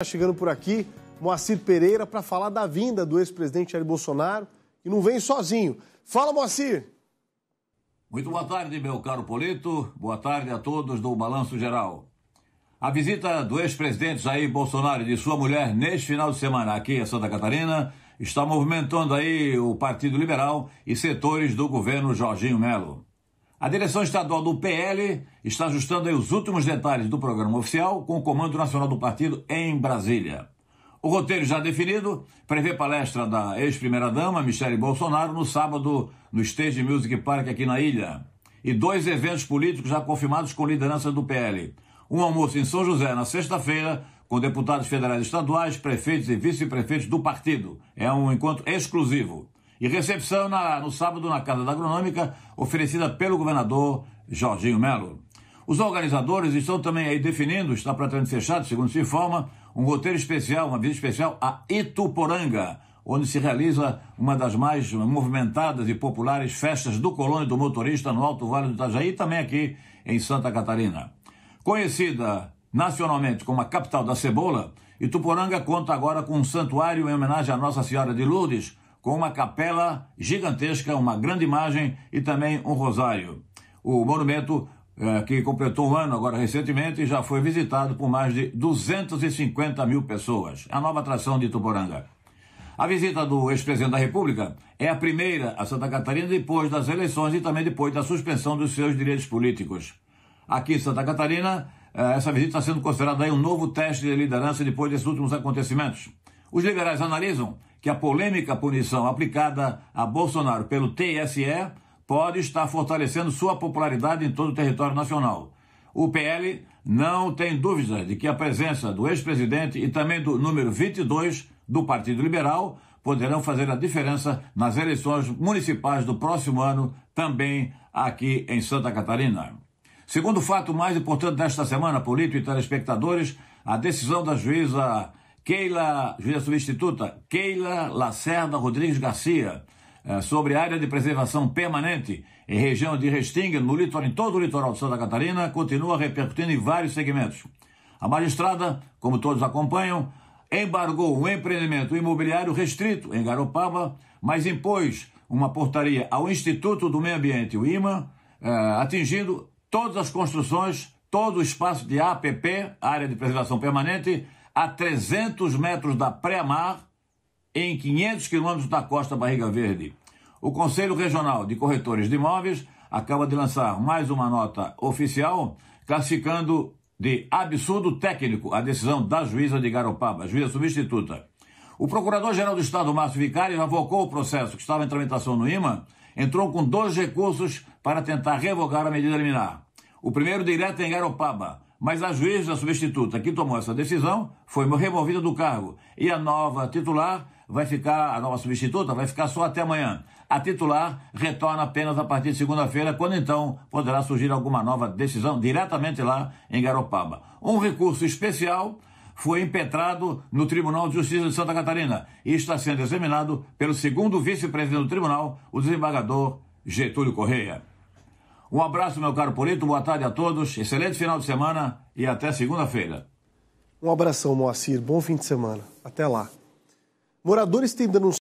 Tá chegando por aqui Moacir Pereira para falar da vinda do ex-presidente Jair Bolsonaro, que não vem sozinho. Fala, Moacir! Muito boa tarde, meu caro Polito. Boa tarde a todos do Balanço Geral. A visita do ex-presidente Jair Bolsonaro e de sua mulher neste final de semana aqui em Santa Catarina está movimentando aí o Partido Liberal e setores do governo Jorginho Melo. A direção estadual do PL está ajustando os últimos detalhes do programa oficial com o Comando Nacional do Partido em Brasília. O roteiro já definido prevê palestra da ex-primeira-dama Michele Bolsonaro no sábado no Stage Music Park aqui na ilha. E dois eventos políticos já confirmados com liderança do PL. Um almoço em São José na sexta-feira com deputados federais estaduais, prefeitos e vice-prefeitos do partido. É um encontro exclusivo e recepção na, no sábado na Casa da Agronômica, oferecida pelo governador Jorginho Melo. Os organizadores estão também aí definindo, está praticamente fechado, segundo se informa, um roteiro especial, uma visita especial a Ituporanga, onde se realiza uma das mais movimentadas e populares festas do colônio do motorista no Alto Vale do Itajaí e também aqui em Santa Catarina. Conhecida nacionalmente como a capital da cebola, Ituporanga conta agora com um santuário em homenagem à Nossa Senhora de Lourdes, com uma capela gigantesca, uma grande imagem e também um rosário. O monumento, eh, que completou um ano agora recentemente, já foi visitado por mais de 250 mil pessoas. A nova atração de Ituporanga. A visita do ex-presidente da República é a primeira a Santa Catarina depois das eleições e também depois da suspensão dos seus direitos políticos. Aqui em Santa Catarina, eh, essa visita está sendo considerada um novo teste de liderança depois desses últimos acontecimentos. Os liberais analisam que a polêmica punição aplicada a Bolsonaro pelo TSE pode estar fortalecendo sua popularidade em todo o território nacional. O PL não tem dúvida de que a presença do ex-presidente e também do número 22 do Partido Liberal poderão fazer a diferença nas eleições municipais do próximo ano, também aqui em Santa Catarina. Segundo o fato mais importante desta semana, político e telespectadores, a decisão da juíza Keila, juíza substituta, Keila Lacerda Rodrigues Garcia, eh, sobre área de preservação permanente em região de Restinga, no litoral, em todo o litoral de Santa Catarina, continua repercutindo em vários segmentos. A magistrada, como todos acompanham, embargou um empreendimento imobiliário restrito em Garopaba, mas impôs uma portaria ao Instituto do Meio Ambiente, o IMA, eh, atingindo todas as construções, todo o espaço de APP, área de preservação permanente, a 300 metros da pré-mar, em 500 quilômetros da costa Barriga Verde. O Conselho Regional de Corretores de Imóveis acaba de lançar mais uma nota oficial classificando de absurdo técnico a decisão da juíza de Garopaba, juíza substituta. O Procurador-Geral do Estado, Márcio Vicari, avocou o processo que estava em tramitação no IMA, entrou com dois recursos para tentar revogar a medida liminar. O primeiro direto em Garopaba, mas a juíza substituta que tomou essa decisão foi removida do cargo e a nova titular vai ficar, a nova substituta vai ficar só até amanhã. A titular retorna apenas a partir de segunda-feira, quando então poderá surgir alguma nova decisão diretamente lá em Garopaba. Um recurso especial foi impetrado no Tribunal de Justiça de Santa Catarina e está sendo examinado pelo segundo vice-presidente do tribunal, o desembargador Getúlio Correia. Um abraço, meu caro Polito, boa tarde a todos, excelente final de semana e até segunda-feira. Um abração, Moacir, bom fim de semana. Até lá. Moradores têm denunciado.